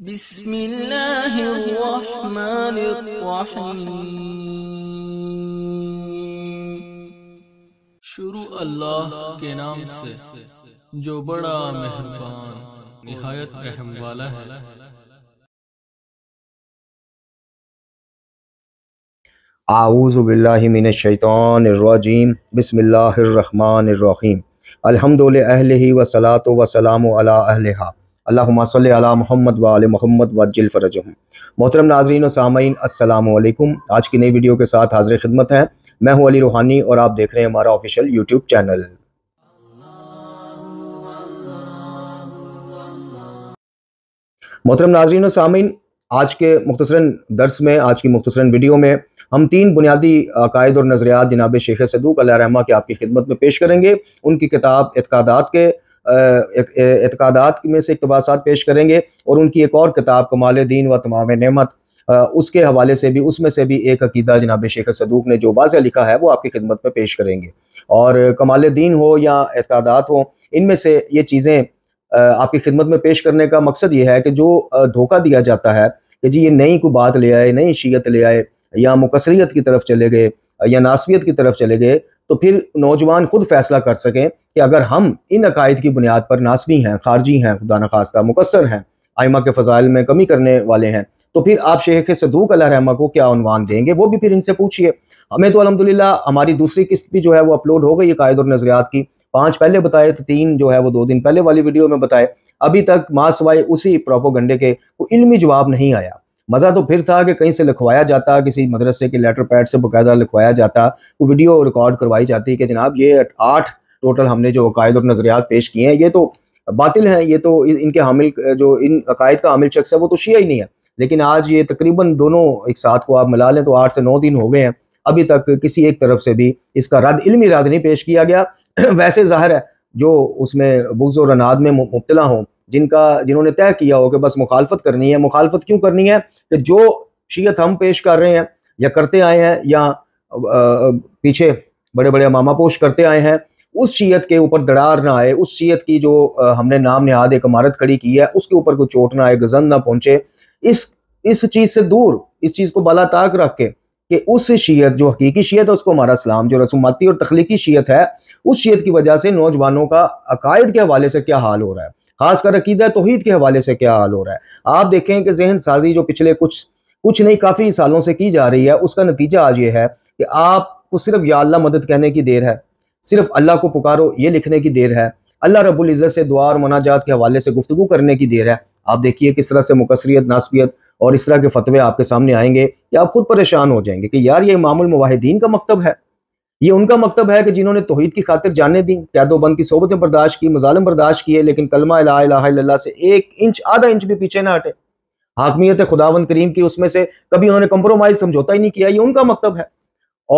بسم الله الرحمن الرحيم शुरू अल्लाह के नाम से जो बड़ा मेहरबान निहायत रहम वाला है आऊज़बिल्लिमिनशैतानरजीम बसमिल्लर रहीम अलहमदिल्ल वसलात वसलाम अला अहलहा अल्लाम अला मोहम्मद वाल मोहम्मद वजिल फ़रज मोहतरम नाजरीन और सामीन असलकुम आज की नई वीडियो के साथ हाजिर खिदमत है मैं हूँ अली रूहानी और आप देख रहे हैं हमारा ऑफिशियल यूट्यूब चैनल मोहतरम नाजरीन और सामीन आज के मुख्तरा दर्स में आज की मुख्तसरा वीडियो में हम तीन बुनियादी अकायद और नज़रियात जनाब शेख सदूक रहमा की आपकी खिदमत में पेश करेंगे उनकी किताब इतकादात के इतकादात में से इकतबासात पेश करेंगे और उनकी एक और किताब कमाल दीन व तमाम नमत उसके हवाले से भी उसमें से भी एक अकीदा जनाब शेख सदूक ने जो वाजह लिखा है वो आपकी खिदमत में पेश करेंगे और कमाल दीन हो या इतकादात हो इनमें से ये चीज़ें आपकी खिदमत में पेश करने का मकसद ये है कि जो धोखा दिया जाता है कि जी ये नई को बात ले आए नई शीयत ले आए या मुकसरीत की तरफ चले गए या नासवियत की तरफ चले गए तो फिर नौजवान खुद फैसला कर सकें कि अगर हम इन अकायद की बुनियाद पर नासमी हैं खारजी हैं खुदा नखास्ता मुकसर हैं आयमा के फ़जाइल में कमी करने वाले हैं तो फिर आप शेख सदूक रहमा को क्या अनवान देंगे वो भी फिर इनसे पूछिए हमें तो अलहमदिल्ला हमारी दूसरी किस्त भी जो है वो अपलोड हो गई कायद और नजरियात की पाँच पहले बताए तो तीन जो है वो दो दिन पहले वाली वीडियो में बताए अभी तक माँ वाई उसी प्रोपोगंडे के कोई इलमी जवाब नहीं आया मज़ा तो फिर था कि कहीं से लिखवाया जाता किसी मदरसे के लेटर पैड से बाकायदा लिखवाया जाता वो वीडियो रिकॉर्ड करवाई जाती कि जनाब ये आठ टोटल हमने जो अकायद और नज़रियात पेश किए हैं ये तो बातिल हैं ये तो इनके हामिल जो इन अकायद का हामिल शख्स है वो तो शिया ही नहीं है लेकिन आज ये तकरीबन दोनों एक साथ को आप मिला लें तो आठ से नौ दिन हो गए हैं अभी तक किसी एक तरफ से भी इसका रद्द इलमी रद्द नहीं पेश किया गया वैसे जाहिर है जो उसमें बुग्ज़ और अनाद में मुबतला हों जिनका जिन्होंने तय किया हो कि बस मुखालफत करनी है मुखालफत क्यों करनी है कि जो शीयत हम पेश कर रहे हैं या करते आए हैं या पीछे बड़े बड़े मामा पोश करते आए हैं उस शीयत के ऊपर दरार ना आए उस शीयत की जो हमने नाम नहाद एक इमारत खड़ी की है उसके ऊपर कोई चोट ना आए गजन ना पहुंचे इस इस चीज़ से दूर इस चीज़ को बाला ताक रख के कि उस शीयत जो हकीकी शीयत है उसको हमारा इस्लाम जो रसूमाती और तख्लीकी शीयत है उस शीयत की वजह से नौजवानों का अकायद के हवाले से क्या हाल हो रहा है खासकर अकीदा तोहद के हवाले से क्या हाल हो रहा है आप देखें कि जहन साजी जो पिछले कुछ कुछ नहीं काफ़ी सालों से की जा रही है उसका नतीजा आज ये है कि आपको सिर्फ या अल्लाह मदद कहने की देर है सिर्फ अल्लाह को पुकारो ये लिखने की देर है अल्लाह रबुल इज़्ज़त से दुआ और मनाजात के हवाले से गुफ्तु करने की देर है आप देखिए किस तरह से मुकसरीत नासबियत और इस तरह के फतवे आपके सामने आएंगे कि आप खुद परेशान हो जाएंगे कि यार ये मामूल मुवाहिदीन का मकतब है ये उनका मकतब है कि जिन्होंने तोहहीद की खातिर जाने दी कैदोबंद की सोबतें बर्दाश्त की मजालम बर्दाश्त किए लेकिन कलमा ला इला से एक इंच आधा इंच भी पीछे ना हटे हाकमियत खुदावन करीम की उसमें से कभी उन्होंने कंप्रोमाइज समझौता ही नहीं किया ये उनका मकतब है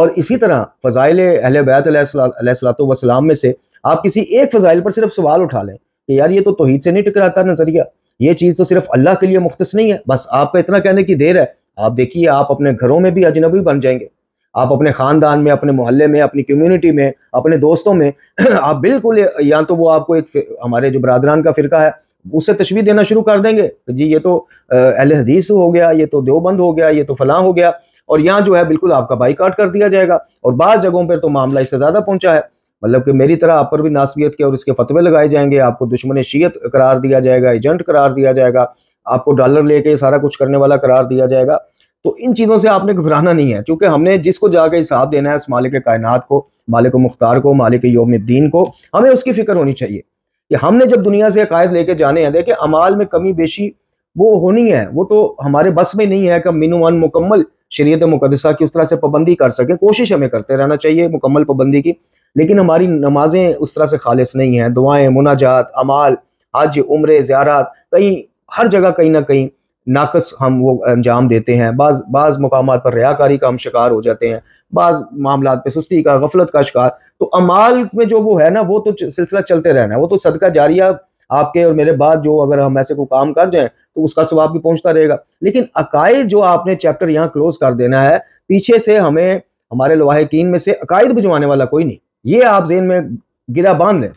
और इसी तरह फ़जाइल अहल बैत वसलाम में से आप किसी एक फ़जाइल पर सिर्फ सवाल उठा लें कि यार ये तो तोहहीद से नहीं टकराता नज़रिया ये चीज़ तो सिर्फ अल्लाह के लिए मुख्त नहीं है बस आपका इतना कहने की देर है आप देखिए आप अपने घरों में भी अजनबी बन जाएंगे आप अपने ख़ानदान में अपने मोहल्ले में अपनी कम्युनिटी में अपने दोस्तों में आप बिल्कुल या तो वो आपको एक हमारे जो बरदरान का फ़िरका है उससे तशवी देना शुरू कर देंगे जी ये तो अहल हदीस हो गया ये तो देवबंद हो गया ये तो फलां हो गया और यहाँ जो है बिल्कुल आपका बाइकाट कर दिया जाएगा और बाद जगहों पर तो मामला इससे ज़्यादा पहुँचा है मतलब कि मेरी तरह आप पर भी नासवियत के और इसके फतवे लगाए जाएंगे आपको दुश्मन शीयत करार दिया जाएगा एजेंट करार दिया जाएगा आपको डॉलर लेके सारा कुछ करने वाला करार दिया जाएगा तो इन चीज़ों से आपने घबराना नहीं है क्योंकि हमने जिसको जाकर हिसाब देना है उस मालिक कायनात को मालिक मुख्तार को मालिक योम दीन को हमें उसकी फ़िक्र होनी चाहिए कि हमने जब दुनिया से अकायद लेके जाने हैं देखिए अमाल में कमी बेशी वो होनी है वो तो हमारे बस में नहीं है कि मिनुमान मुकम्मल शरीत मुकदसा की उस तरह से पाबंदी कर सकें कोशिश हमें करते रहना चाहिए मुकम्मल पाबंदी की लेकिन हमारी नमाजें उस तरह से खालिश नहीं हैं दुआएं मुनाजात अमाल हज उम्र ज़्यारत कहीं हर जगह कहीं ना कहीं नाकस हम वो अंजाम देते हैं बाज़ बाज़ मकाम पर रयाकारी का हम शिकार हो जाते हैं बाज़ मामला पे सुस्ती का गफलत का शिकार तो अमाल में जो वो है ना वो तो सिलसिला चलते रहना है वो तो सदका जारिया आपके और मेरे बाद जो अगर हम ऐसे को काम कर जाए तो उसका स्वाब भी पहुंचता रहेगा लेकिन अकायद जो आपने चैप्टर यहाँ क्लोज कर देना है पीछे से हमें हमारे लवाहकिन में से अकायद भिजवाने वाला कोई नहीं ये आप जेन में गिरा बांध लें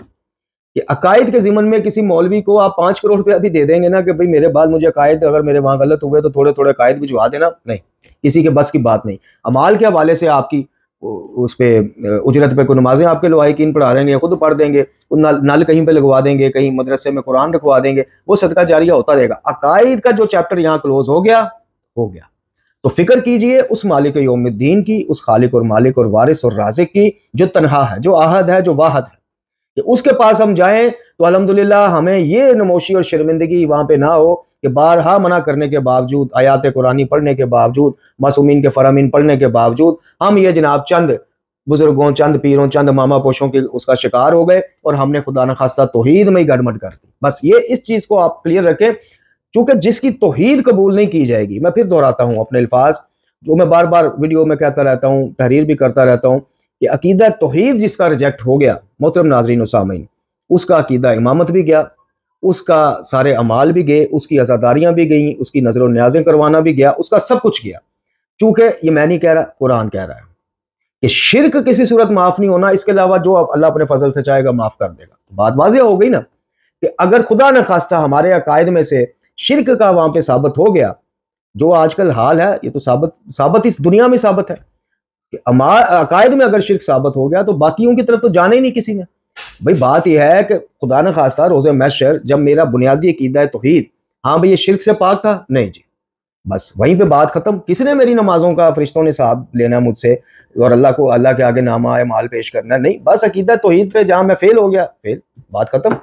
कि अकायद के जिमन में किसी मौलवी को आप पाँच करोड़ रुपया भी दे देंगे ना कि भाई मेरे बाद मुझे अकायद अगर मेरे वहाँ गलत हुए तो थोड़े थोड़े अकायद भिजवा देना नहीं किसी के बस की बात नहीं अमाल के हवाले से आपकी उस पर उजरत पे को नमाजें आपके लवाहिकीन पढ़ा रहे हैं खुद पढ़ देंगे नल कहीं पे लगवा देंगे कहीं मदरसे में कुरान रखवा देंगे वो सदका जारिया होता रहेगा अकायद का जो चैप्टर यहाँ क्लोज हो गया हो गया तो फिक्र कीजिए उस मालिक योमद्दीन की उस खालिक और मालिक और वारिस और राजिक की जो तनहा है जो आहद है जो वाहद है कि उसके पास हम जाएं तो अलहमदिल्ला हमें ये नमोशी और शर्मिंदगी वहाँ पे ना हो कि बारहा मना करने के बावजूद आयात कुरानी पढ़ने के बावजूद मासूमिन के फरामीन पढ़ने के बावजूद हम ये जनाब चंद बुजुर्गों चंद पीरों चंद मामा पोशों के उसका शिकार हो गए और हमने खुदा न खासा तोहहीद में ही गड़मट कर दी बस ये इस चीज़ को आप क्लियर रखें चूंकि जिसकी तोहहीद कबूल नहीं की जाएगी मैं फिर दोहराता हूँ अपने अल्फाज जो मैं बार बार वीडियो में कहता रहता हूँ तहरीर भी करता रहता हूँ कि अकीदा तोहद जिसका रिजेक्ट हो गया मोहतरम नाजरीन सामीन उसका अकीदा इमामत भी गया उसका सारे अमाल भी गए उसकी आज़ादारियाँ भी गई उसकी नजर न्याजें करवाना भी गया उसका सब कुछ गया चूँकि ये मैं नहीं कह रहा कुरान कह रहा है कि शिरक किसी सूरत माफ़ नहीं होना इसके अलावा जो आप अल्लाह अपने फजल से चाहेगा माफ़ कर देगा तो बात वाजिया हो गई ना कि अगर खुदा न खास्ता हमारे अकायद में से शिरक का वहाँ पर साबित हो गया जो आजकल हाल है ये तो साबित साबित इस दुनिया में साबित है कि अकायद में अगर शिरक साबित हो गया तो बाकियों की तरफ तो जाना ही नहीं किसी ने भाई बात यह है कि खुदा न खासा रोज़ मैशर जब मेरा बुनियादी अकीदा है तोहहीद हाँ भाई ये शिरक से पाक था नहीं जी बस वहीं पे बात ख़त्म किसने मेरी नमाजों का फरिश्तों ने साथ लेना है मुझसे और अल्लाह को अल्लाह के आगे नामा या माल पेश करना नहीं बस अकीदा तोहहीद पे जहाँ मैं फेल हो गया फेल बात ख़त्म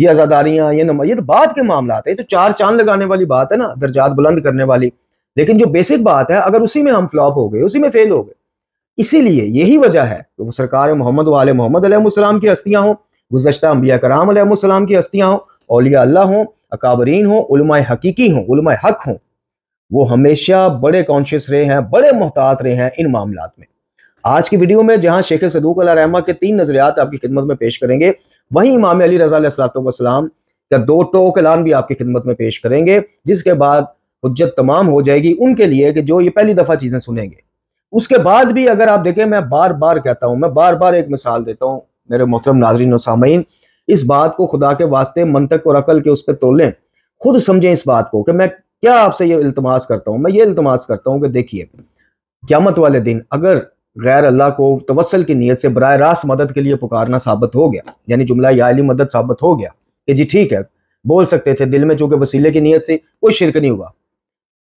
ये आज़ादारियाँ ये नमाज ये तो बात के मामला है तो चार चांद लगाने वाली बात है ना दर्जात बुलंद करने वाली लेकिन जो बेसिक बात है अगर उसी में हम फ्लॉप हो गए उसी में फेल हो गए इसीलिए यही वजह है कि वो सरकार मोहम्मद वाले मोहम्मद की हस्तियाँ हों गुजशत अम्बिया कराम की हस्तियाँ हों औलिया अल्लाह हों अकाबरीन हों उलमाए हकीकी हों उलमाए हक हों वो हमेशा बड़े कॉन्शियस रहे हैं बड़े मोहतात रहे हैं इन मामला में आज की वीडियो में जहाँ शेख सदूक रहमा के तीन नजरियात आपकी खिदमत में पेश करेंगे वहीं इमाम अली रजातम का दो टोक ऐलान भी आपकी खिदमत में पेश करेंगे जिसके बाद हजत तमाम हो जाएगी उनके लिए कि जो ये पहली दफ़ा चीज़ें सुनेंगे उसके बाद भी अगर आप देखें मैं बार बार कहता हूं मैं बार बार एक मिसाल देता हूं मेरे मोहतरम नाजरीन सामीन इस बात को खुदा के वास्ते मंतक और अकल के उस पर तोलें खुद समझें इस बात को कि मैं क्या आपसे ये इल्तमास करता हूँ मैं ये इल्तमास करता हूँ कि देखिए क्यामत वाले दिन अगर गैर अल्लाह को तवसल की नीयत से बर रास्त मदद के लिए पुकारना साबित हो गया यानी जुमला याली मदद साबित हो गया कि जी ठीक है बोल सकते थे दिल में चूंकि वसीले की नीयत से कोई शिरक नहीं हुआ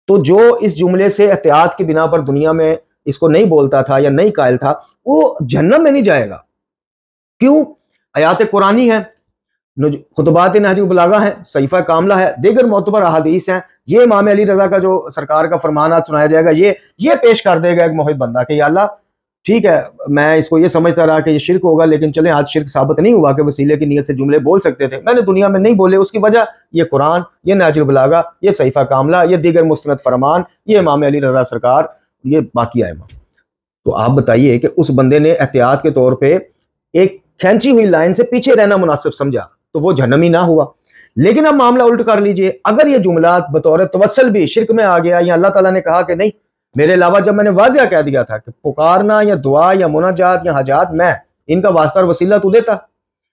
तो जो इस जुमले से एहतियात की बिना पर दुनिया में इसको नहीं बोलता था या नहीं कायल था वो जहन्नम में नहीं जाएगा क्यों आयात कुरानी है खुतबात नहज बलागा है सईफ़ा कामला है दीगर मोतबर अहादीस हैं ये इमाम अली रजा का जो सरकार का फरमान आज सुनाया जाएगा ये ये पेश कर देगा एक मोहित बंदा कि अल्लाह ठीक है मैं इसको ये समझता रहा कि ये शिरक होगा लेकिन चले आज शिरक साबित नहीं हुआ कि वसीले की नीयत से जुमले बोल सकते थे मैंने दुनिया में नहीं बोले उसकी वजह ये कुरान ये नाजुल बलागा ये सईफ़ा कामला ये दीगर मुस्त फरमान ये इमाम अली रजा सरकार ये बाकी वहां तो आप बताइए कि उस बंदे ने एहतियात के तौर पर एक खेची हुई लाइन से पीछे रहना मुनासिब समझा तो वो ही ना हुआ लेकिन अब मामला उल्ट कर लीजिए अगर ये जुमला बतौर तवसल भी शिरक में आ गया या अल्लाह ताला ने कहा कि नहीं मेरे अलावा जब मैंने वाजिया कह दिया था कि पुकारना या दुआ या मुनाजात या हजात मैं इनका वास्ता और वसीला तू देता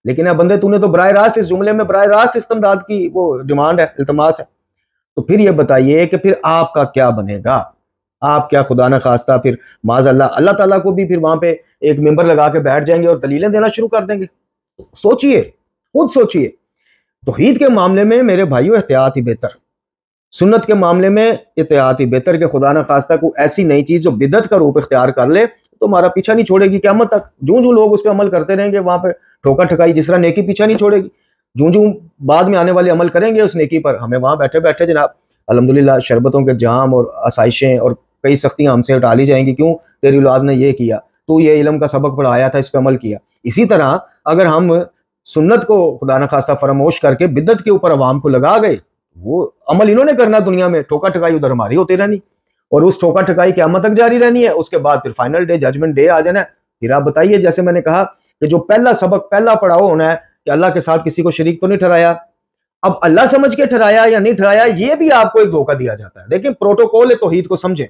लेकिन अब बंदे तूने तो बर रास्त इस जुमले में बर रास्त इस्तेमदाद की वो डिमांड है अल्तमास है तो फिर ये बताइए कि फिर आपका क्या बनेगा आप क्या खुदा न खास्ता फिर माज अल्लाह अल्लाह ताला को भी फिर वहाँ पे एक मेंबर लगा के बैठ जाएंगे और दलीलें देना शुरू कर देंगे सोचिए खुद सोचिए ईद के मामले में मेरे भाइयों एहतियात ही बेहतर सुन्नत के मामले में एहतियात ही बेहतर कि खुदा न खास्ता को ऐसी नई चीज़ जो बिदत का रूप इख्तियार कर ले तो हमारा पीछा नहीं छोड़ेगी क्या मत तक जूँ जूँ लोग उस पर अमल करते रहेंगे वहाँ पर ठोका ठकाई जिस तरह नेकी पीछा नहीं छोड़ेगी जूँ जूँ बाद में आने वाले अमल करेंगे उस नेकी पर हमें वहाँ बैठे बैठे जनाब अलहमदिल्ला शरबतों के जाम और आसाइशें और कई सख्तियाँ हमसे हटा ली जाएंगी क्यों तेरी उलाद ने यह किया तो ये इलम का सबक पढ़ाया था इस पर अमल किया इसी तरह अगर हम सुन्नत को खुदा न खास्ता फरामोश करके बिदत के ऊपर आवाम को लगा गए वो अमल इन्होंने करना दुनिया में ठोका ठकाई उधर हमारी होती रहनी और उस ठोका ठकाई क्या तक जारी रहनी है उसके बाद फिर फाइनल डे जजमेंट डे आ जाना है फिर आप बताइए जैसे मैंने कहा कि जो पहला सबक पहला पड़ाव होना है कि अल्लाह के साथ किसी को शरीक तो नहीं ठहराया अब अल्लाह समझ के ठहराया या नहीं ठहराया ये भी आपको एक धोखा दिया जाता है लेकिन प्रोटोकॉल तोहीद को समझें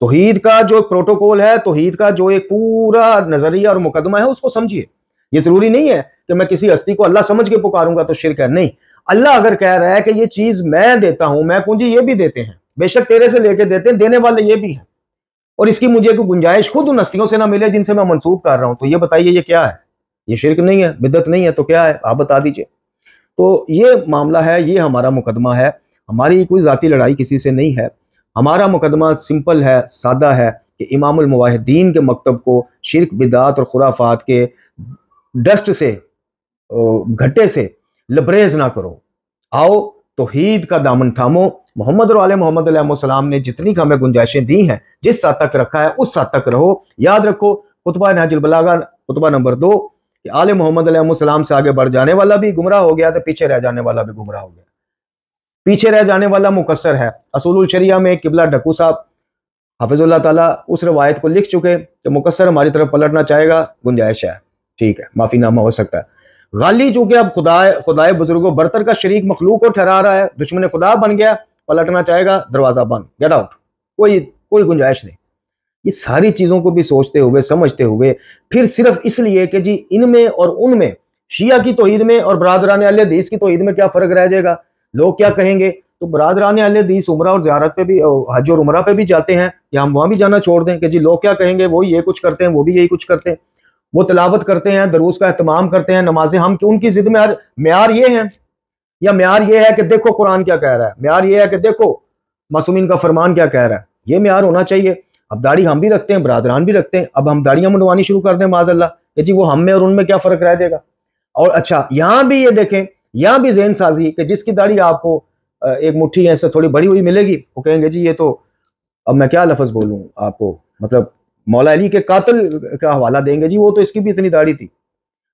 तोहीद का जो प्रोटोकॉल है तोहीद का जो एक पूरा नजरिया और मुकदमा है उसको समझिए ये जरूरी नहीं है कि मैं किसी हस्ती को अल्लाह समझ के पुकारूंगा तो शिरक है नहीं अल्लाह अगर कह रहा है कि ये चीज मैं देता हूं मैं पूंजी ये भी देते हैं बेशक तेरे से लेके देते हैं देने वाले ये भी हैं और इसकी मुझे कोई गुंजाइश खुद उन हस्तियों से ना मिले जिनसे मैं मनसूब कर रहा हूं तो ये बताइए ये क्या है ये शिरक नहीं है बिदत नहीं है तो क्या है आप बता दीजिए तो ये मामला है ये हमारा मुकदमा है हमारी कोई ज़ाती लड़ाई किसी से नहीं है हमारा मुकदमा सिंपल है सादा है कि इमामुल मुवाहिदीन के मकतब को शिरक बिदात और खुराफात के डस्ट से घटे से लबरेज ना करो आओ तोहीद का दामन थामो मोहम्मद और मोहम्मद सलाम ने जितनी हमें गुंजाइशें दी हैं जिस साथ तक रखा है उस साथ तक रहो याद रखो कुतबा नहजुलबलागा कुतबा नंबर दो कि आल मोहम्मद सलाम से आगे बढ़ जाने वाला भी गुमराह हो गया तो पीछे रह जाने वाला भी गुमराह हो गया पीछे रह जाने वाला मुकसर है असूल शरिया में किबला डकू साहब हाफिजुल्ला ताला उस रवायत को लिख चुके कि मुकसर हमारी तरफ पलटना चाहेगा गुंजाइश है ठीक है माफीनामा हो सकता है गाली चूंकि अब खुदा खुदाए बुजुर्गो बरतर का शरीक मखलूक को ठहरा रहा है दुश्मन खुदा बन गया पलटना चाहेगा दरवाज़ा बंद गेट आउट कोई कोई गुंजाइश नहीं ये सारी चीज़ों को भी सोचते हुए समझते हुए फिर सिर्फ इसलिए कि जी इनमें और उनमें शिया की तोहद में और बरदरान अलहदीस की तोहद में क्या फ़र्क रह जाएगा लोग क्या कहेंगे तो बरादरान अहल दीस और ज्यारत पे भी हज और उमरा पे भी जाते हैं या हम वहाँ भी जाना छोड़ दें कि जी लोग क्या कहेंगे वो ये कुछ करते हैं वो भी यही कुछ करते हैं वो तलावत करते हैं दरूस का अहतमाम करते हैं नमाजें हम उनकी जिद में मैार ये हैं या मैार ये है कि देखो कुरान क्या कह रहा है मैार ये है कि देखो मासूमिन का फरमान क्या कह रहा है ये मैार होना चाहिए अब दाढ़ी हम भी रखते हैं बरदरान भी रखते हैं अब हम दाढ़ियाँ मंडवानी शुरू कर दें माजल्ला कि जी वो हम में और उनमें क्या फ़र्क रह जाएगा और अच्छा यहाँ भी ये देखें या भी जहन साजी कि जिसकी दाढ़ी आपको एक मुट्ठी ऐसे थोड़ी बड़ी हुई मिलेगी वो कहेंगे जी ये तो अब मैं क्या लफज बोलूँ आपको मतलब मौला अली के कातल का हवाला देंगे जी वो तो इसकी भी इतनी दाढ़ी थी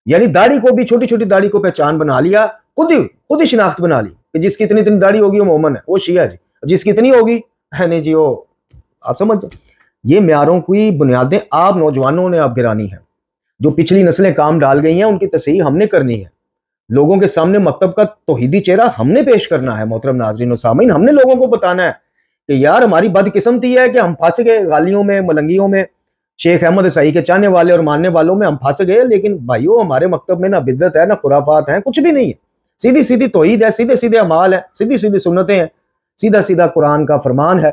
यानी दाढ़ी को भी छोटी छोटी दाढ़ी को पहचान बना लिया खुद ही खुद ही शिनाख्त बना ली कि जिसकी इतनी इतनी दाढ़ी होगी वो मोमन है वो शिया जी जिसकी इतनी होगी है हाँ, नहीं जी वो आप समझ ये म्यारों की बुनियादें आप नौजवानों ने आप गिरानी है जो पिछली नस्लें काम डाल गई हैं उनकी तस्ही हमने करनी है लोगों के सामने मकतब का तोहिदी चेहरा हमने पेश करना है मोहतरम नाजरीन और हमने लोगों को बताना है कि यार हमारी बदकिस्मती है कि हम फंस गए गालियों में मलंगियों में शेख अहमद सही के चाहने वाले और मानने वालों में हम फंस गए लेकिन भाइयों हमारे मकतब में ना बिद्दत है ना खुराफात है कुछ भी नहीं है सीधी सीधी तोहिद है सीधे सीधे अमाल है सीधी सीधी सुनते हैं सीधा सीधा कुरान का फरमान है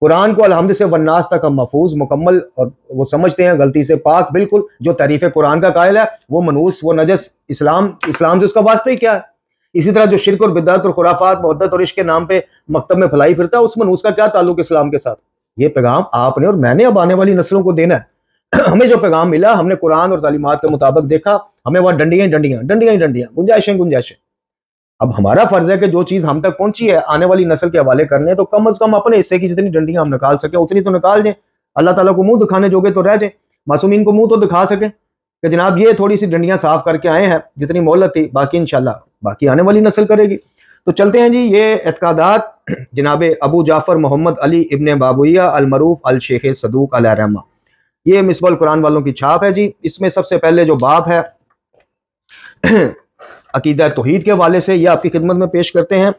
कुरान को अलहमद से वन्नास तक हम महफूज मुकम्मल और वो समझते हैं गलती से पाक बिल्कुल जो तारीफ कुरान का कायल है वो मनूस वो नजस इस्लाम इस्लाम से उसका वास्ता ही क्या है इसी तरह जो शिरक और बिदत और खुराफात मोहद्दत और इश्क के नाम पे मकतब में फैलाई फिरता है उस मनूस का क्या ताल्लुक इस्लाम के साथ ये पैगाम आपने और मैंने अब आने वाली नस्लों को देना है हमें जो पैगाम मिला हमने कुरान और तालीमत के मुताबिक देखा हमें वह डंडियाँ डंडियाँ डंडियाँ डंडियाँ गुंजाइशें गुंजाइशें अब हमारा फर्ज है कि जो चीज हम तक पहुंची है आने वाली नस्ल के हवाले करने तो कम अज कम अपने हिस्से की जितनी डंडियां हम निकाल सके उतनी तो निकाल दें अल्लाह तला को मुंह दिखाने जोगे तो रह जाए मासूमिन को मुंह तो दिखा सके कि जनाब ये थोड़ी सी डंडियां साफ करके आए हैं जितनी मोहलत थी बाकी इनशाला बाकी आने वाली नस्ल करेगी तो चलते हैं जी ये एतकादात जनाब अबू जाफ़र मोहम्मद अली इबन बाबुया अलमरूफ अल शेख सदूक अलहमा ये मिसबल कुरान वालों की छाप है जी इसमें सबसे पहले जो बाप है अकीदा तोहद के हवाले से यह आपकी खिदमत में पेश करते हैं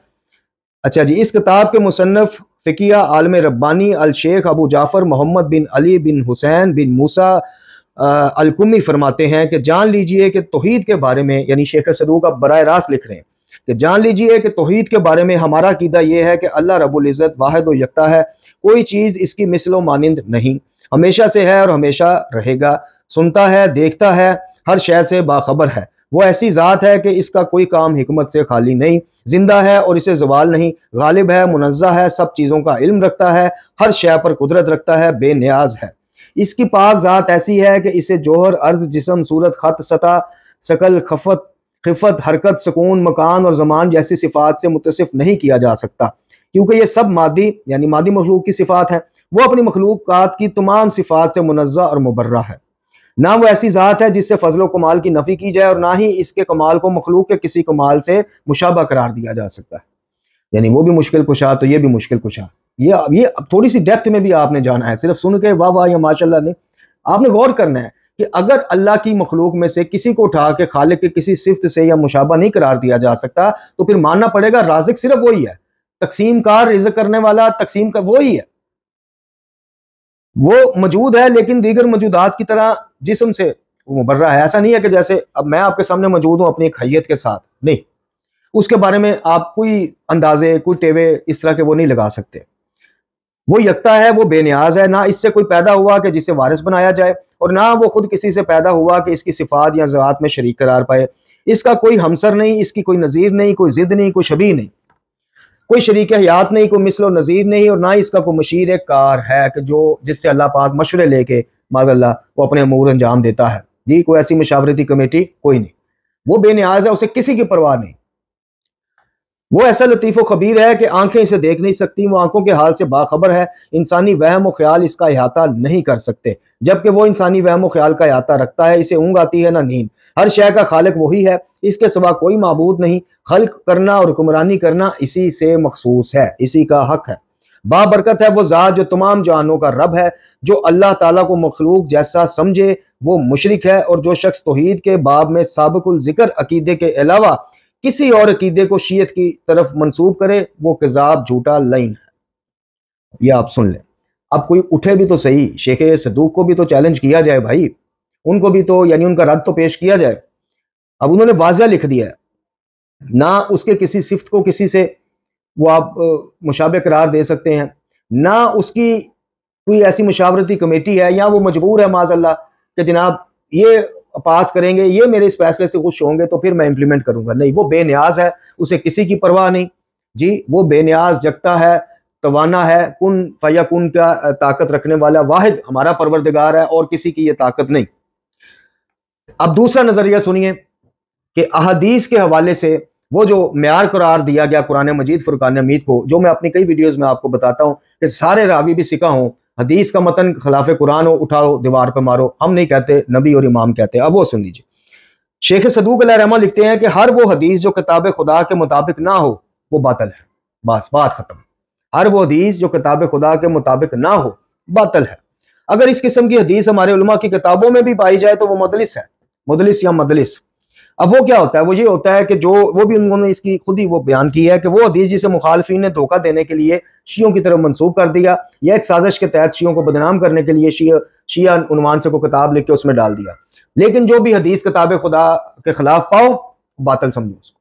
अच्छा जी इस किताब के मुसनफ़ फ़िकिया आलम रब्बानी अल शेख अबू जाफ़र मोहम्मद बिन अली बिन हुसैन बिन मूसा अलकुमी फरमाते हैं कि जान लीजिए कि तोहद के बारे में यानी शेख सदूक आप बर रास्त लिख रहे हैं कि जान लीजिए कि तोहद के बारे में हमारा कीदा यह है कि अल्लाह रबुल्ज़त वाहद व यकता है कोई चीज़ इसकी मिसल व मानंद नहीं हमेशा से है और हमेशा रहेगा सुनता है देखता है हर शय से बाखबर है वो ऐसी ज़ात है कि इसका कोई काम हमत से खाली नहीं जिंदा है और इसे जवाल नहीं गालिब है मुनज़ा है सब चीज़ों का इल्म रखता है हर शय पर कुदरत रखता है बेनियाज है इसकी पाक ज़ात ऐसी है कि इसे जोहर अर्ज जिसम सूरत खत सतह शकल खफत खिफत हरकत सुकून मकान और जमान जैसी सिफात से मुतसफ़ नहीं किया जा सकता क्योंकि ये सब मादी यानी मादी मखलूक की सिफात है वो अपनी मखलूक की तमाम सिफात से मुनज़ा और मुबर्रा है ना वो ऐसी ज़ात है जिससे फजल कमाल की नफ़ी की जाए और ना ही इसके कमाल को मखलूक के किसी कमाल से मुशाबा करार दिया जा सकता है यानी वो भी मुश्किल कुशा तो ये भी मुश्किल कुशा ये ये थोड़ी सी डेप्थ में भी आपने जाना है सिर्फ सुन के वाह वाह या माशाला नहीं आपने गौर करना है कि अगर अल्लाह की मखलूक में से किसी को उठा के खाले के किसी सिफ्त से या मुशाबा नहीं करार दिया जा सकता तो फिर मानना पड़ेगा राजिक सिर्फ वही है तकसीम कार रिजक करने वाला तकसीम का वही है वो मौजूद है लेकिन दीगर मौजूदात की तरह जिसम से वो मुबर्रा है ऐसा नहीं है कि जैसे अब मैं आपके सामने मौजूद हूँ अपनी एक के साथ नहीं उसके बारे में आप कोई अंदाजे कोई टेवे इस तरह के वो नहीं लगा सकते वो यकता है वो बेनियाज है ना इससे कोई पैदा हुआ कि जिसे वारिस बनाया जाए और ना वो खुद किसी से पैदा हुआ कि इसकी सिफात या जवात में शरीक करार पाए इसका कोई हमसर नहीं इसकी कोई नज़ीर नहीं कोई ज़िद नहीं कोई शबी नहीं कोई शरीक हयात नहीं कोई मिसल नज़ीर नहीं और ना ही इसका कोई मशीर कार है कि जो जिससे अल्लाह पाक मशवरे लेके माजल्ला वो अपने अमूर अंजाम देता है जी कोई ऐसी मशावरती कमेटी कोई नहीं वो बेनियाज है उसे किसी की परवाह नहीं वो ऐसा लतीफ़ खबीर है कि आंखें इसे देख नहीं सकती वो आंखों के हाल से बाखबर है इंसानी वहम व ख्याल इसका अहाता नहीं कर सकते जबकि वो इंसानी वहम व ख्याल का अहाता रखता है इसे ऊँग आती है ना नींद हर शय का खालक वही है इसके सिवा कोई मबूद नहीं हल्क करना और हुक्मरानी करना इसी से मखसूस है इसी का हक है बाबरकत है वो ज़ात जो तमाम जहानों का रब है जो अल्लाह ताला को मखलूक जैसा समझे वो मुशरक है और जो शख्स तोहद के बाब में सबकुल जिक्र अकीदे के अलावा किसी और अकीदे को शीयत की तरफ मंसूब करे वो कजाब झूठा लाइन है यह आप सुन लें अब कोई उठे भी तो सही शेख सदूक को भी तो चैलेंज किया जाए भाई उनको भी तो यानी उनका रद्द तो पेश किया जाए अब उन्होंने वाजिया लिख दिया है ना उसके किसी सिफ्त को किसी से वो आप मुशाबे करार दे सकते हैं ना उसकी कोई ऐसी मुशावरती कमेटी है या वो मजबूर है माजल्ला कि जनाब ये पास करेंगे ये मेरे इस फैसले से खुश होंगे तो फिर मैं इम्प्लीमेंट करूंगा नहीं वो बेनियाज है उसे किसी की परवाह नहीं जी वो बेनियाज जगता है तोाना है कुन फया कुन का ताकत रखने वाला वाहिद हमारा परवरदिगार है और किसी की ये ताकत नहीं अब दूसरा नजरिया सुनिए कि अहदीस के हवाले से वो जो मैार करार दिया गया कुरान मजीद फुरकान हमीद को जो मैं अपनी कई वीडियोस में आपको बताता हूँ कि सारे रावी भी सिका हूँ हदीस का मतन खिलाफ कुरान हो उठाओ दीवार पर मारो हम नहीं कहते नबी और इमाम कहते अब वो सुन लीजिए शेख सदूक रहमा लिखते हैं कि हर वो हदीस जो किताब खुदा के मुताबिक ना हो वो बातल है बस बात ख़त्म हर वो हदीस जो किताब खुदा के मुताबिक ना हो बातल है अगर इस किस्म की हदीस हमारे उलमा की किताबों में भी पाई जाए तो वो मदलिस है मदलिस या मदलिस अब वो क्या होता है वो ये होता है कि जो वो भी उन्होंने इसकी खुद ही वो बयान की है कि वो हदीस जिसे मुखालफी ने धोखा देने के लिए शियों की तरफ मंसूब कर दिया या एक साजिश के तहत शियों को बदनाम करने के लिए शी शियावान से को किताब लिख के उसमें डाल दिया लेकिन जो भी हदीस किताब खुदा के खिलाफ पाओ बातल समझो उसको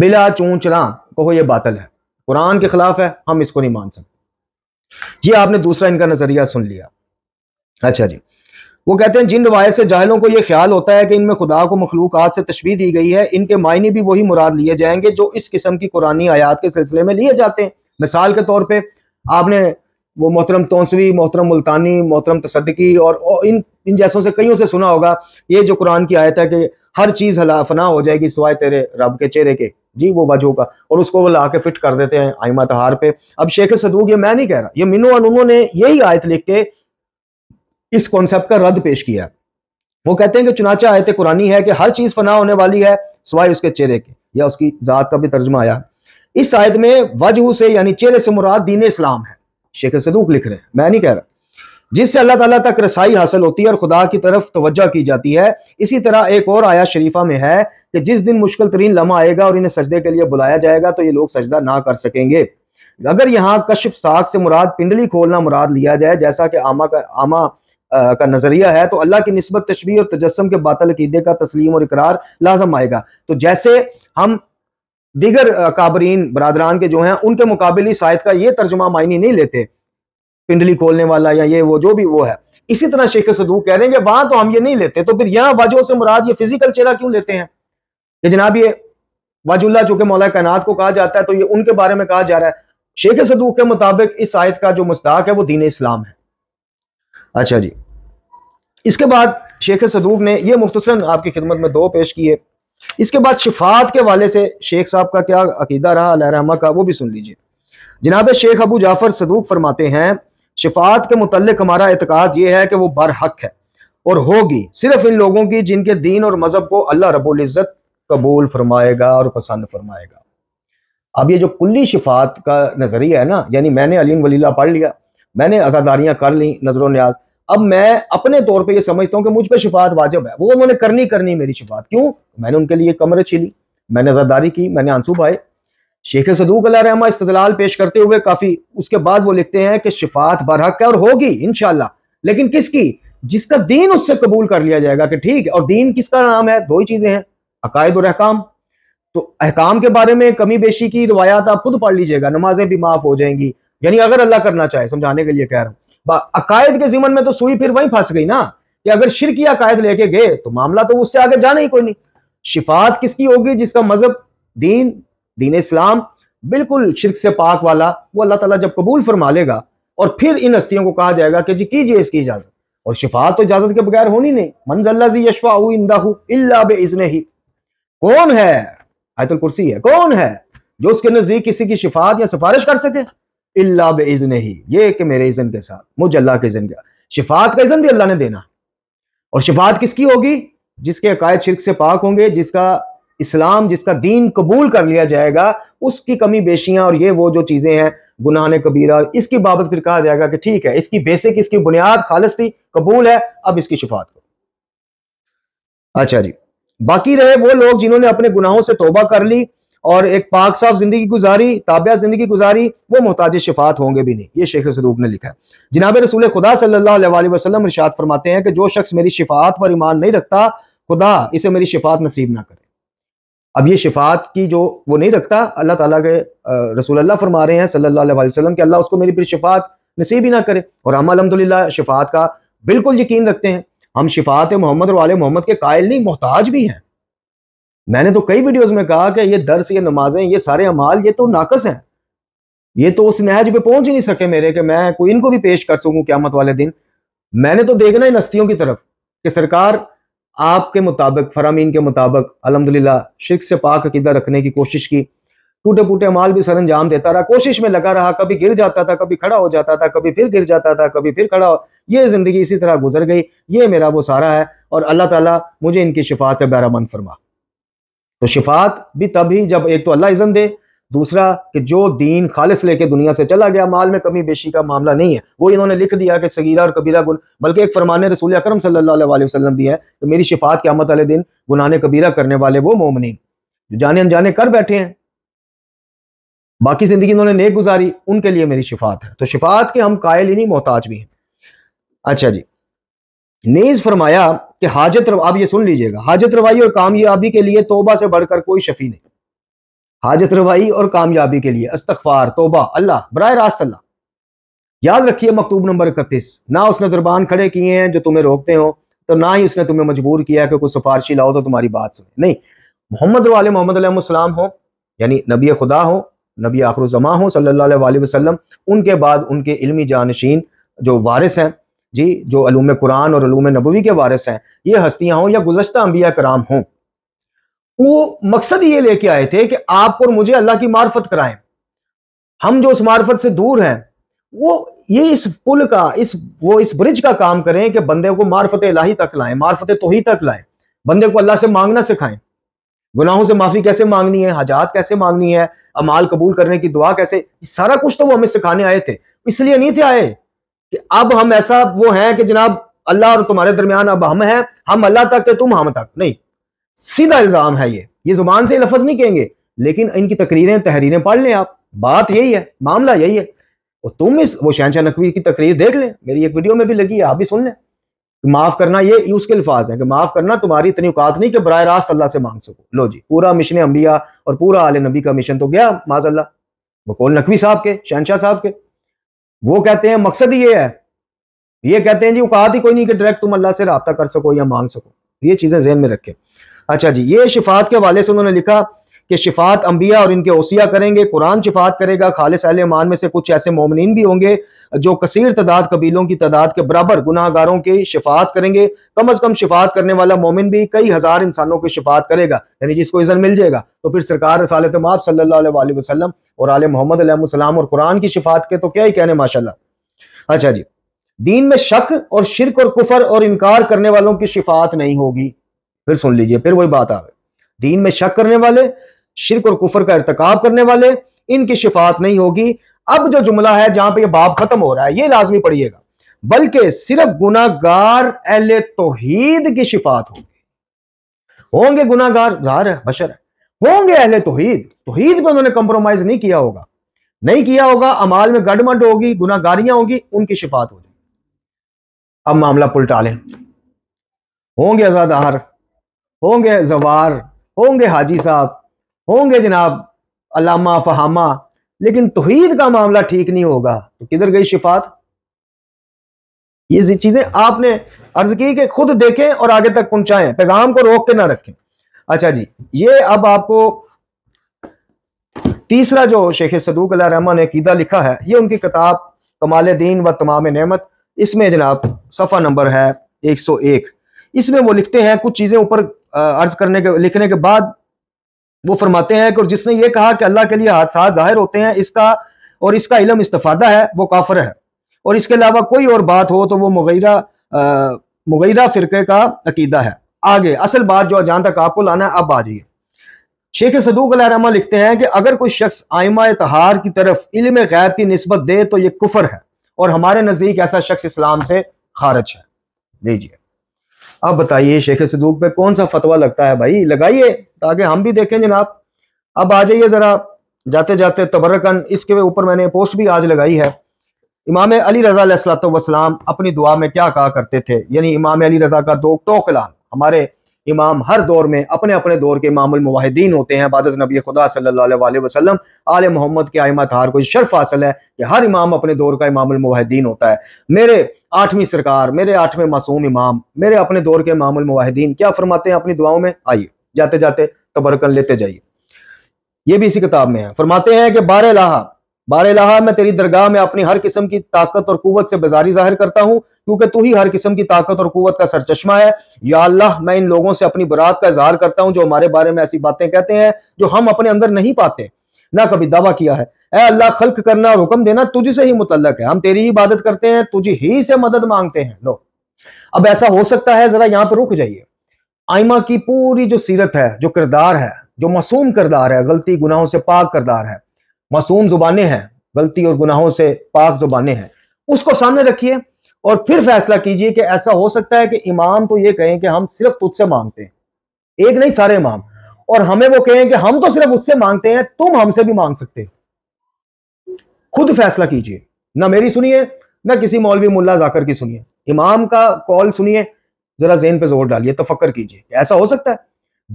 बिला चूं चरा कहो ये बातल है कुरान के खिलाफ है हम इसको नहीं मान सकते ये आपने दूसरा इनका नजरिया सुन लिया अच्छा जी वो कहते हैं जिन रवायत से जाहलों को यह ख्याल होता है कि इनमें खुदा को मखलूक से तशवी दी गई है इनके मायने भी वही मुराद लिए जाएंगे जो इस किस्म की कुरानी आयात के सिलसिले में लिए जाते हैं मिसाल के तौर पर आपने वो मोहतरम तोंसवी मोहतरम मुल्तानी मोहतरम तसदकी और इन इन जैसों से कईयों से सुना होगा ये जो कुरान की आयत है कि हर चीज़ हलाफना हो जाएगी सवाए तेरे रब के चेहरे के जी वो वजह का और उसको वो ला के फिट कर देते हैं आइमा तहार पे अब शेख सदूक ये मैं नहीं कह रहा ये मिनो उन्होंने यही आयत लिख के इस कॉन्सेप्ट का रद्द पेश किया वो कहते हैं कि चुनाचा आयत कुरानी है कि हर चीज फना होने वाली है सिवाय उसके चेहरे के या उसकी ज़ात का भी तर्जमा आया इस आयत में वजह से यानी चेहरे से मुराद दीन इस्लाम है शेख सदूक लिख रहे हैं मैं नहीं कह रहा जिससे अल्लाह ताला तक रसाई हासिल होती है और खुदा की तरफ तवज्जो की जाती है इसी तरह एक और आया शरीफा में है कि जिस दिन मुश्किल तरीन लम्हा आएगा और इन्हें सजदे के लिए बुलाया जाएगा तो ये लोग सजदा ना कर सकेंगे अगर यहाँ कश्यप साख से मुराद पिंडली खोलना मुराद लिया जाए जैसा कि आमा का आमा का नजरिया है तो अल्लाह की नस्बत तशबी और तजस्म के बातल अकीदे का तस्लीम और इकरार लाजम आएगा तो जैसे हम दीगर काबरीन बरदरान के जो हैं उनके मुकाबले शायद का ये तर्जुमा मायने नहीं लेते पिंडली खोलने वाला या ये वो जो भी वो है इसी तरह शेख सदू कह रहे हैं वहां तो हम ये नहीं लेते तो फिर यहाँ वजह से मुराद ये फिजिकल चेहरा क्यों लेते हैं कि जनाब ये वाजुल्ला चूंकि मौला कैनात को कहा जाता है तो ये उनके बारे में कहा जा रहा है शेख सदूक के मुताबिक इस आयत का जो मुस्ताक है वो दीन इस्लाम है अच्छा जी इसके बाद शेख सदूक ने यह मुख्तसन आपकी खिदमत में दो पेश किए इसके बाद शिफात के वाले से शेख साहब का क्या अकीदा रहा अलहमा का वो भी सुन लीजिए जनाब शेख अबू जाफ़र सदूक फरमाते हैं शिफात के मुतल हमारा एतकाद ये है कि वो बर हक है और होगी सिर्फ इन लोगों की जिनके दीन और मज़हब को अल्लाह रबुल्ज़त कबूल फरमाएगा और पसंद फरमाएगा अब ये जो कुल्ली शिफात का नज़रिया है ना यानी मैंने अलीम वलीला पढ़ लिया मैंने आज़ादारियाँ कर ली नजर न्याज अब मैं अपने तौर पे ये समझता हूँ कि मुझ पर शिफात वाजब है वो उन्होंने करनी करनी मेरी शिफात क्यों मैंने उनके लिए कमर छीली मैंने जरदारी की मैंने आंसू भाई शेख सदूक रहमा इस्तलाल पेश करते हुए काफी उसके बाद वो लिखते हैं कि शिफात बरहक है और होगी इनशाला लेकिन किसकी जिसका दीन उससे कबूल कर लिया जाएगा कि ठीक है और दीन किसका नाम है दो ही चीजें हैं अकायद और अहकाम तो अहकाम के बारे में कमी बेशी की रवायात आप खुद पढ़ लीजिएगा नमाजें भी माफ हो जाएंगी यानी अगर अल्लाह करना चाहे समझाने के लिए कह रहा हूं अकायद के जिमन में तो सुई फिर वहीं फंस गई ना कि अगर शिर की अकायद लेके गए तो मामला तो उससे आगे जाना ही कोई नहीं शिफात किसकी होगी जिसका मजहब दीन दीन इस्लाम बिल्कुल शिरक से पाक वाला वो अल्लाह ताला जब कबूल फरमा लेगा और फिर इन हस्तियों को कहा जाएगा कि जी कीजिए इसकी इजाजत और शिफात तो इजाजत के बगैर होनी नहीं मंजल्लाजी यशवा इल्ला बेजन ही कौन है आयतुल कुर्सी है कौन है जो उसके नजदीक किसी की शिफात या सिफारिश कर सके बे बज़न ही ये कि मेरे इज़न के साथ मुझे अल्लाह के इज़न का शिफात का इज़न भी अल्लाह ने देना और शिफात किसकी होगी जिसके अकायद शिरक से पाक होंगे जिसका इस्लाम जिसका दीन कबूल कर लिया जाएगा उसकी कमी बेशियां और ये वो जो चीज़ें हैं गुनाह ने कबीरा इसकी बाबत फिर कहा जाएगा कि ठीक है इसकी बेसिक इसकी बुनियाद खालस थी कबूल है अब इसकी शिफात करो अच्छा जी बाकी रहे वो लोग जिन्होंने अपने गुनाहों से तोबा कर ली और एक पाक साफ जिंदगी गुजारी ताबिया जिंदगी गुजारी वो मोहताज शिफात होंगे भी नहीं ये शेख सदूब ने लिखा है जिनाब रसूल खुदा सल्ला वसलम फरमाते हैं कि जो शख्स मेरी शिफात पर ईमान नहीं रखता खुदा इसे मेरी शिफात नसीब ना करे अब ये शिफात की जो वो नहीं रखता अल्लाह ताला के रसूल अल्लाह फरमा रहे हैं सल्लल्लाहु अलैहि वसल्लम कि अल्लाह उसको मेरी फिर शिफात नसीब ही ना करे और हम अलहमदिल्ला शिफात का बिल्कुल यकीन रखते हैं हम शिफात मोहम्मद और वाले मोहम्मद के कायल नहीं मोहताज भी हैं मैंने तो कई वीडियोस में कहा कि ये दर्स ये नमाजें ये सारे अमाल ये तो नाकस हैं ये तो उस नहज पे पहुंच ही नहीं सके मेरे कि मैं कोई इनको भी पेश कर सकूं क्यामत वाले दिन मैंने तो देखना इन नस्तियों की तरफ कि सरकार आपके मुताबिक फरामीन के मुताबिक अलहमदिल्ला शिक से पाक अकीदा रखने की कोशिश की टूटे फूटे माल भी सर अंजाम देता रहा कोशिश में लगा रहा कभी गिर जाता था कभी खड़ा हो जाता था कभी फिर गिर जाता था कभी फिर खड़ा हो ये ज़िंदगी इसी तरह गुजर गई ये मेरा वो सारा है और अल्लाह ताला मुझे इनकी शिफात से बैरामंद फरमा तो शिफात भी तभी जब एक तो अल्लाह इज़न दे दूसरा कि जो दीन खालिस लेके दुनिया से चला गया माल में कमी बेशी का मामला नहीं है वो इन्होंने लिख दिया कि सगीरा और कबीरा गुन बल्कि एक फरमान रसूल अक्रम सल्लाम वसलम भी है तो मेरी शिफात आमद वाले दिन गुनान कबीरा करने वाले वो मोमनी जो जाने अनजाने कर बैठे हैं बाकी जिंदगी इन्होंने नेक गुजारी उनके लिए मेरी शिफात है तो शिफात के हम कायल ही नहीं मोहताज भी हैं अच्छा जी नेज फरमाया कि हाजत आप ये सुन लीजिएगा हाजत रवाई और कामयाबी के लिए तोबा से बढ़कर कोई शफी नहीं हाजत रवाई और कामयाबी के लिए अस्तफार तोबा अल्लाह बर रास्त अल्लाह याद रखिए मकतूब नंबर इकतीस ना उसने दुरबान खड़े किए हैं जो तुम्हें रोकते हो तो ना ही उसने तुम्हें मजबूर किया कि कोई सिफारशी लाओ तो तुम्हारी बात सुने नहीं मोहम्मद वाले मोहम्मद सलाम हो यानी नबी खुदा हो नबी आखरुजमा हो सल्ला वसलम उनके बाद उनके इल्मी जानशीन जो वारिस हैं जी जो अलूम कुरान और अलूम नबवी के वारिस हैं ये हस्तियाँ हों या गुजशत अम्बिया कराम हों वो मकसद ये लेके आए थे कि आप और मुझे अल्लाह की मार्फत कराएं हम जो उस मार्फत से दूर हैं वो ये इस पुल का इस वो इस ब्रिज का काम करें कि बंदे को मार्फत इलाही तक लाएं मार्फत ही तक लाएं बंदे को अल्लाह से मांगना सिखाएं गुनाहों से माफ़ी कैसे मांगनी है हजात कैसे मांगनी है अमाल कबूल करने की दुआ कैसे सारा कुछ तो वो हमें सिखाने आए थे इसलिए नहीं थे आए कि अब हम ऐसा वो हैं कि जनाब अल्लाह और तुम्हारे दरमियान अब हम हैं हम अल्लाह तक तुम हम तक नहीं सीधा इल्ज़ाम है ये ये जुबान से लफज नहीं कहेंगे लेकिन इनकी तकरीरें तहरीरें पढ़ लें आप बात यही है मामला यही है और तुम इस वो शहनशाह नकवी की तकरीर देख लें मेरी एक वीडियो में भी लगी है आप भी सुन लें माफ़ करना ये उसके अल्फाज है कि माफ़ करना तुम्हारी इतनी औकात नहीं कि बर रास्त अल्लाह से मांग सको लो जी पूरा मिशन अम्बिया और पूरा आल नबी का मिशन तो गया माजल्ला बकोल नकवी साहब के शहनशाह साहब के वो कहते हैं मकसद ये है ये कहते हैं जी औकात ही कोई नहीं कि डायरेक्ट तुम अल्लाह से रबता कर सको या मांग सको ये चीज़ें जहन में रखें अच्छा जी ये शिफात के हवाले से उन्होंने लिखा कि शिफात अम्बिया और इनके ओसिया करेंगे कुरान शिफात करेगा खालिस अलमान में से कुछ ऐसे मोमिन भी होंगे जो कसर तादाद कबीलों की तादाद के बराबर गुनाहगारों की शिफात करेंगे कम अज कम शिफात करने वाला मोमिन भी कई हज़ार इंसानों की शिफात करेगा यानी जिसको इज़न मिल जाएगा तो फिर सरकार रसालत माप वसलम और आल मोहम्मद और कुरान की शिफात के तो क्या ही कहने माशा अच्छा जी दीन में शक और शिरक और कुफर और इनकार करने वालों की शिफात नहीं होगी फिर सुन लीजिए फिर वही बात आ गई दीन में शक करने वाले शिरक और कुफर का इरतक करने वाले इनकी शिफात नहीं होगी अब जो जुमला है जहां पर यह बाब खत्म हो रहा है यह लाजमी पढ़िएगा बल्कि सिर्फ गुनागार अहल तोहीद की शिफात होगी होंगे गुनागार जाहिर है बशर है होंगे अहल तोहीद तोहीद पर उन्होंने कंप्रोमाइज नहीं किया होगा नहीं किया होगा अमाल में गड़मड होगी गुनागारियां होगी उनकी शिफात हो जाएगी अब मामला पुलटा लें होंगे आजादार होंगे जवार होंगे हाजी साहब होंगे जनाब अलामा फहामा लेकिन तोहीद का मामला ठीक नहीं होगा तो किधर गई शिफात ये चीजें आपने अर्ज की कि खुद देखें और आगे तक पहुंचाएं पैगाम को रोक के ना रखें अच्छा जी ये अब आपको तीसरा जो शेख सदूक रहमा ने कीदा लिखा है ये उनकी किताब कमाल दीन व तमाम नहमत इसमें जनाब सफ़ा नंबर है 101 इसमें वो लिखते हैं कुछ चीज़ें ऊपर अर्ज करने के लिखने के बाद वो फरमाते हैं कि और जिसने ये कहा कि अल्लाह के लिए हादसा जाहिर होते हैं इसका और इसका इलम इस्तफादा है वो काफर है और इसके अलावा कोई और बात हो तो वो मुगैरा मुगैरा फ़िरके का अकीदा है आगे असल बात जो जहाँ तक आपको लाना है अब आ जाइए शेख सदूक रहमा लिखते हैं कि अगर कोई शख्स आयमा तहार की तरफ इल्म गैब की नस्बत दे तो ये कुफर है और हमारे नज़दीक ऐसा शख्स इस्लाम से खारज है लीजिए अब बताइए शेख सदूक पे कौन सा फतवा लगता है भाई लगाइए ताकि हम भी देखें जनाब अब आ जाइए ज़रा जाते जाते तबरकन इसके ऊपर मैंने पोस्ट भी आज लगाई है इमाम अली रज़ा सलाम अपनी दुआ में क्या कहा करते थे यानी इमाम अली रज़ा का दो टोकला हमारे इमाम हर दौर में अपने अपने दौर के इमाम मुहिदीन होते हैं बाद नबी खुदा सल्ला वसलम आल मोहम्मद के आयमा तहार को शर्फ हासिल है कि हर इमाम अपने दौर का इमाम मुहिदीन होता है मेरे आठवीं सरकार मेरे आठवें मासूम इमाम मेरे अपने दौर के इमाम मुहिदीन क्या फरमाते हैं अपनी दुआओं में आइए जाते जाते तबरकन लेते जाइए ये भी इसी किताब में है फरमाते हैं कि बारह लाहा लहा मैं तेरी दरगाह में अपनी हर किस्म की ताकत और कुवत से बेजारी जाहिर करता हूँ क्योंकि तू ही हर किस्म की ताकत और कुवत का सरचश्मा है या अल्लाह मैं इन लोगों से अपनी बरात का इजहार करता हूँ जो हमारे बारे में ऐसी बातें कहते हैं जो हम अपने अंदर नहीं पाते ना कभी दावा किया है ए अल्लाह खल्क करना और हुक्म देना तुझे से ही मुतलक है हम तेरी ही इबादत करते हैं तुझे ही से मदद मांगते हैं लो अब ऐसा हो सकता है जरा यहाँ पर रुक जाइए आयमा की पूरी जो सीरत है जो किरदार है जो मासूम किरदार है गलती गुनाहों से पाक किरदार है मासूम जुबानें हैं गलती और गुनाहों से पाक जुबानें हैं उसको सामने रखिए और फिर फैसला कीजिए कि ऐसा हो सकता है कि इमाम तो ये कहें कि हम सिर्फ तुझसे मांगते हैं एक नहीं सारे इमाम और हमें वो कहें कि हम तो सिर्फ उससे मांगते हैं तुम हमसे भी मांग सकते हो खुद फैसला कीजिए ना मेरी सुनिए ना किसी मौलवी मुल्ला जाकर की सुनिए इमाम का कॉल सुनिए जरा जेन पे जोर डालिए तो फकर कीजिए ऐसा हो सकता है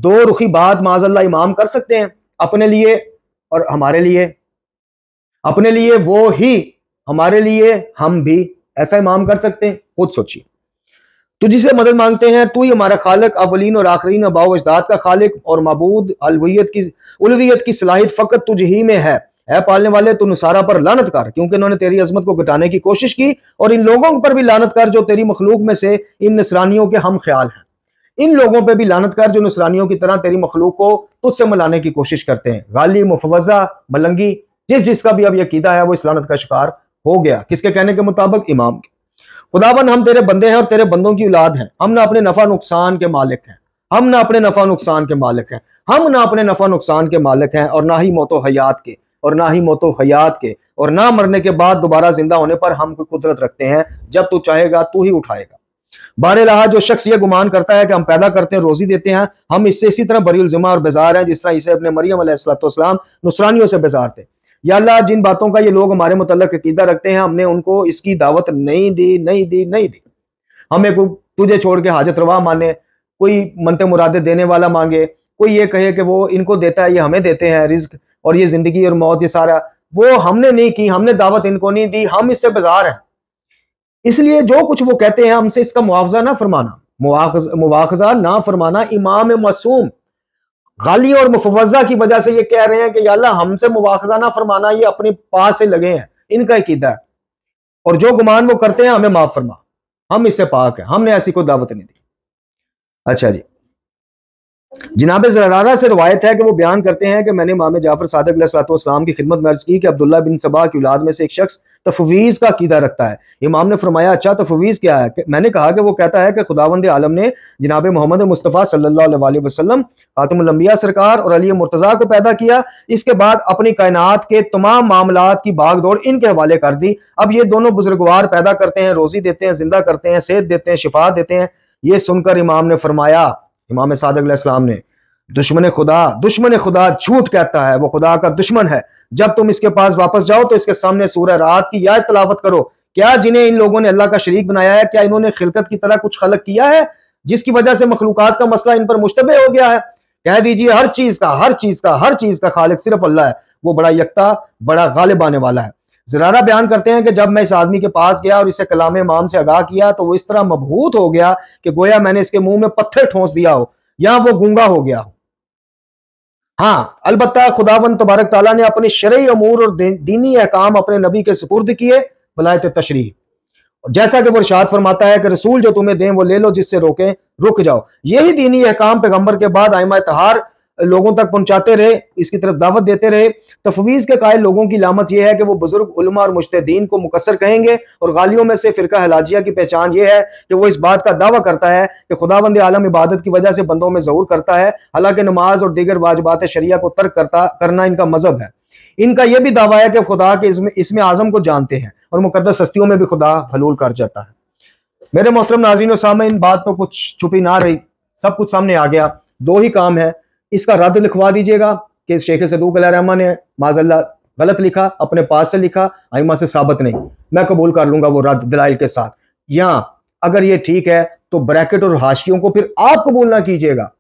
दो रुखी बात माजल्ला इमाम कर सकते हैं अपने लिए और हमारे लिए अपने लिए वो ही हमारे लिए हम भी ऐसा इमाम कर सकते हैं खुद सोचिए तो जिसे मदद मांगते हैं तू ही हमारा खालक अवलिन और आखरीन अबाव अजदाद का खालिक और मबूद अलवियत की उलवियत की सलाहित फ़कत तुझ ही में है ऐ पालने वाले तो नुसारा पर लानत कर क्योंकि उन्होंने तेरी अजमत को घटाने की कोशिश की और इन लोगों पर भी लानत कर जो तेरी मखलूक में से इन नसरानियों के हम ख्याल हैं इन लोगों पर भी लानत कर जो नसरानियों की तरह तेरी मखलूक को तुझसे मिलाने की कोशिश करते हैं गाली मुफवजा मलंगी जिस जिसका भी अब यकीदा है वो इस लानत का शिकार हो गया किसके कहने के मुताबिक इमाम के खुदाबंद हम तेरे बंदे हैं और तेरे बंदों की औलाद हैं हम ना अपने नफा नुकसान के मालिक हैं हम ना अपने नफा नुकसान के मालिक हैं हम ना अपने नफा नुकसान के मालिक हैं और ना ही मोतो हयात के और ना ही मोतो हयात के और ना मरने के बाद दोबारा जिंदा होने पर हम कोई कुदरत रखते हैं जब तू चाहेगा तू ही उठाएगा बारे लहा जो शख्स ये गुमान करता है कि हम पैदा करते हैं रोजी देते हैं हम इससे इसी तरह बरी जुमा और बेजार हैं जिस तरह इसे अपने मरियम सलाम नुसरानियों से बेजार थे या जिन बातों का ये लोग हमारे मुतलक अकीदा रखते हैं हमने उनको इसकी दावत नहीं दी नहीं दी नहीं दी हमें को तुझे छोड़ के हाजत रवा माने कोई मनते मुरादे देने वाला मांगे कोई ये कहे कि वो इनको देता है ये हमें देते हैं रिस्क और ये जिंदगी और मौत ये सारा वो हमने नहीं की हमने दावत इनको नहीं दी हम इससे बेजार हैं इसलिए जो कुछ वो कहते हैं हमसे इसका मुआवजा ना फरमाना मुआवज़ा ना फरमाना इमाम मासूम गाली और मुफवजा की वजह से ये कह रहे हैं कि अल्लाह हमसे मुबाखजा ना फरमाना ये अपने पास से लगे हैं इनका अकीदा है और जो गुमान वो करते हैं हमें माफ फरमा हम इससे पाक है हमने ऐसी कोई दावत नहीं दी अच्छा जी जिनाब जरारा से रवायत है कि वो बयान करते हैं कि मैंने मामे जाफर सादक सलाम की खिदमत मर्ज की कि अब्दुल्ला बिन सबा की औलाद में से एक शख्स तफवीज़ का कीदा रखता है इमाम ने फरमाया अच्छा तफवीज़ क्या है मैंने कहा कि वो कहता है कि खुदावंद आलम ने जनाब मोहम्मद मुस्तफ़ा सल्ला वसलम फातमलम्बिया सरकार और अली मुर्तज़ा को पैदा किया इसके बाद अपनी कायनात के तमाम मामला की भाग दौड़ इनके हवाले कर दी अब ये दोनों बुजुर्गवार पैदा करते हैं रोज़ी देते हैं जिंदा करते हैं सेहत देते हैं शिफा देते हैं ये सुनकर इमाम ने फरमाया इमाम सादक इस्लाम ने दुश्मन खुदा दुश्मन खुदा झूठ कहता है वो खुदा का दुश्मन है जब तुम इसके पास वापस जाओ तो इसके सामने सूर्य रात की या तलावत करो क्या जिन्हें इन लोगों ने अल्लाह का शरीक बनाया है क्या इन्होंने खिलकत की तरह कुछ खलक किया है जिसकी वजह से मखलूकत का मसला इन पर मुश्तबे हो गया है कह दीजिए हर चीज का हर चीज का हर चीज का खालिक सिर्फ अल्लाह है वो बड़ा यकता बड़ा गालिब आने वाला है जरारा बयान करते हैं कि जब मैं इस आदमी के पास गया और इसे कलाम इमाम से आगाह किया तो वो इस तरह मबहूत हो गया कि गोया मैंने इसके मुंह में पत्थर ठोंस दिया हो या वो गूंगा हो गया हाँ अलबत् खुदावन तबारक तला ने अपने शरय अमूर और दीनी अहकाम अपने नबी के सपुर्द किए बलायत तशरी जैसा कि वो इर्शाद फरमाता है कि रसूल जो तुम्हें दें वो ले लो जिससे रोकें रुक जाओ यही दीनी अहकाम पैगम्बर के बाद आयमा तहार लोगों तक पहुंचाते रहे इसकी तरफ दावत देते रहे तफवीज़ के कायल लोगों की लामत यह है कि वो बुजुर्ग उलमा और मुश्तदीन को मुकसर कहेंगे और गालियों में से फिरका हलाजिया की पहचान यह है कि वो इस बात का दावा करता है कि खुदाबंद आलम इबादत की वजह से बंदों में जहूर करता है हालांकि नमाज और दीगर वाजबात शरिया को तर्क करता करना इनका मजहब है इनका यह भी दावा है कि खुदा के इसमें इसमें आजम को जानते हैं और मुकदस सस्तियों में भी खुदा हलूल कर जाता है मेरे मोहतरम नाजीन सामने इन बात पर कुछ छुपी ना रही सब कुछ सामने आ गया दो ही काम है इसका रद्द लिखवा दीजिएगा कि शेख सदूक रहमान ने माजल्ला गलत लिखा अपने पास से लिखा आईमा से साबित नहीं मैं कबूल कर लूंगा वो रद्द दलाइल के साथ या अगर ये ठीक है तो ब्रैकेट और हाशियों को फिर आप कबूल ना कीजिएगा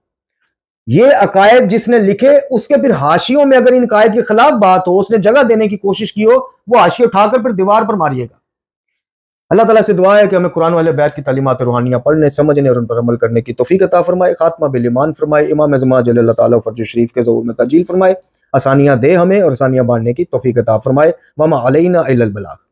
ये अकायद जिसने लिखे उसके फिर हाशियों में अगर इन कायद के खिलाफ बात हो उसने जगह देने की कोशिश की हो वो हाशिया उठाकर फिर दीवार पर मारिएगा अल्लाह तला से दुआ है कि हमें कुरान वाले बैत की तलीमत रूहानियाँ पढ़ने समझने और उन पर अमल करने की तोफ़ी अता फरमाए खात्मा बिलमान फरमाए इमाम अजमा जल फर्ज शरीफ के जहूर में तजील फरमाए आसानियाँ दे हमें और आसानियाँ बांटने की तोफ़ी अता फरमाए मामा अलैना अल